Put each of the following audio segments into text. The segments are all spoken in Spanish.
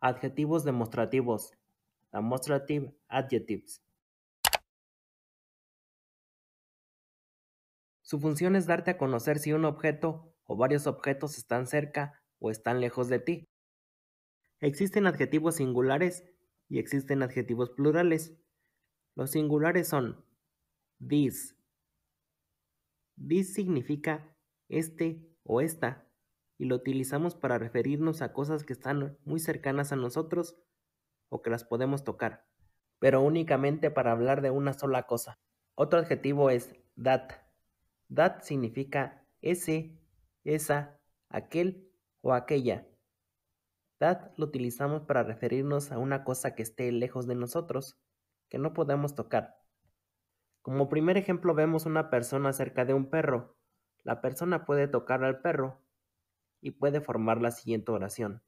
Adjetivos demostrativos. Demonstrative adjectives. Su función es darte a conocer si un objeto o varios objetos están cerca o están lejos de ti. Existen adjetivos singulares y existen adjetivos plurales. Los singulares son this. This significa este o esta y lo utilizamos para referirnos a cosas que están muy cercanas a nosotros o que las podemos tocar, pero únicamente para hablar de una sola cosa. Otro adjetivo es that. That significa ese, esa, aquel o aquella. That lo utilizamos para referirnos a una cosa que esté lejos de nosotros, que no podemos tocar. Como primer ejemplo vemos una persona cerca de un perro. La persona puede tocar al perro, y puede formar la siguiente oración.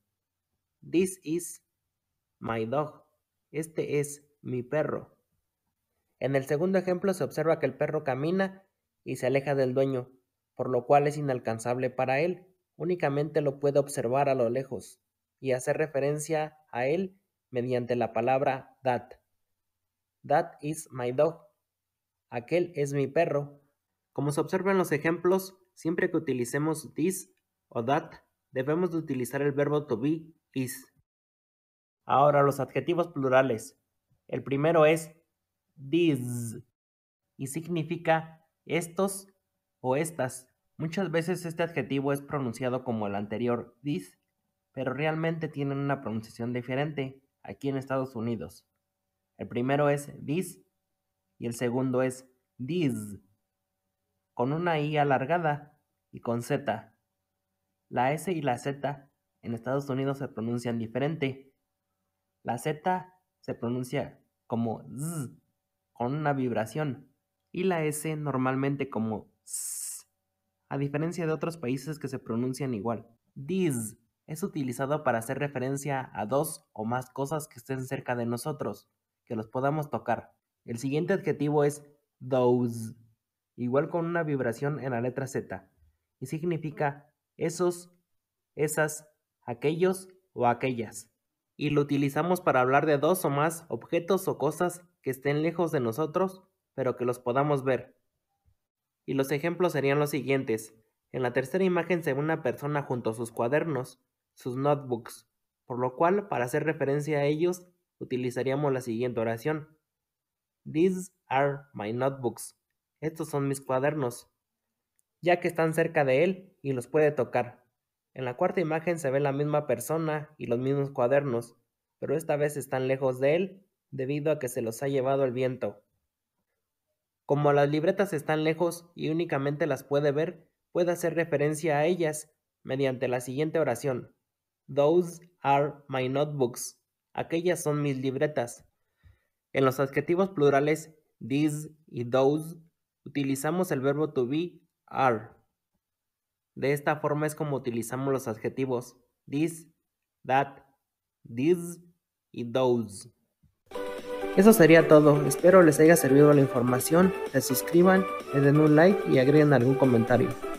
This is my dog. Este es mi perro. En el segundo ejemplo se observa que el perro camina y se aleja del dueño, por lo cual es inalcanzable para él. Únicamente lo puede observar a lo lejos y hacer referencia a él mediante la palabra that. That is my dog. Aquel es mi perro. Como se observa en los ejemplos, siempre que utilicemos this o debemos de utilizar el verbo to be, is. Ahora los adjetivos plurales. El primero es these y significa estos o estas. Muchas veces este adjetivo es pronunciado como el anterior this, pero realmente tienen una pronunciación diferente aquí en Estados Unidos. El primero es this y el segundo es these, con una i alargada y con z. La S y la Z en Estados Unidos se pronuncian diferente. La Z se pronuncia como Z con una vibración y la S normalmente como S, a diferencia de otros países que se pronuncian igual. This es utilizado para hacer referencia a dos o más cosas que estén cerca de nosotros, que los podamos tocar. El siguiente adjetivo es those, igual con una vibración en la letra Z, y significa esos, esas, aquellos o aquellas. Y lo utilizamos para hablar de dos o más objetos o cosas que estén lejos de nosotros, pero que los podamos ver. Y los ejemplos serían los siguientes. En la tercera imagen se ve una persona junto a sus cuadernos, sus notebooks, por lo cual, para hacer referencia a ellos, utilizaríamos la siguiente oración. These are my notebooks. Estos son mis cuadernos ya que están cerca de él y los puede tocar. En la cuarta imagen se ve la misma persona y los mismos cuadernos, pero esta vez están lejos de él debido a que se los ha llevado el viento. Como las libretas están lejos y únicamente las puede ver, puede hacer referencia a ellas mediante la siguiente oración. Those are my notebooks. Aquellas son mis libretas. En los adjetivos plurales these y those utilizamos el verbo to be are. De esta forma es como utilizamos los adjetivos this, that, these y those. Eso sería todo, espero les haya servido la información, se suscriban, le den un like y agreguen algún comentario.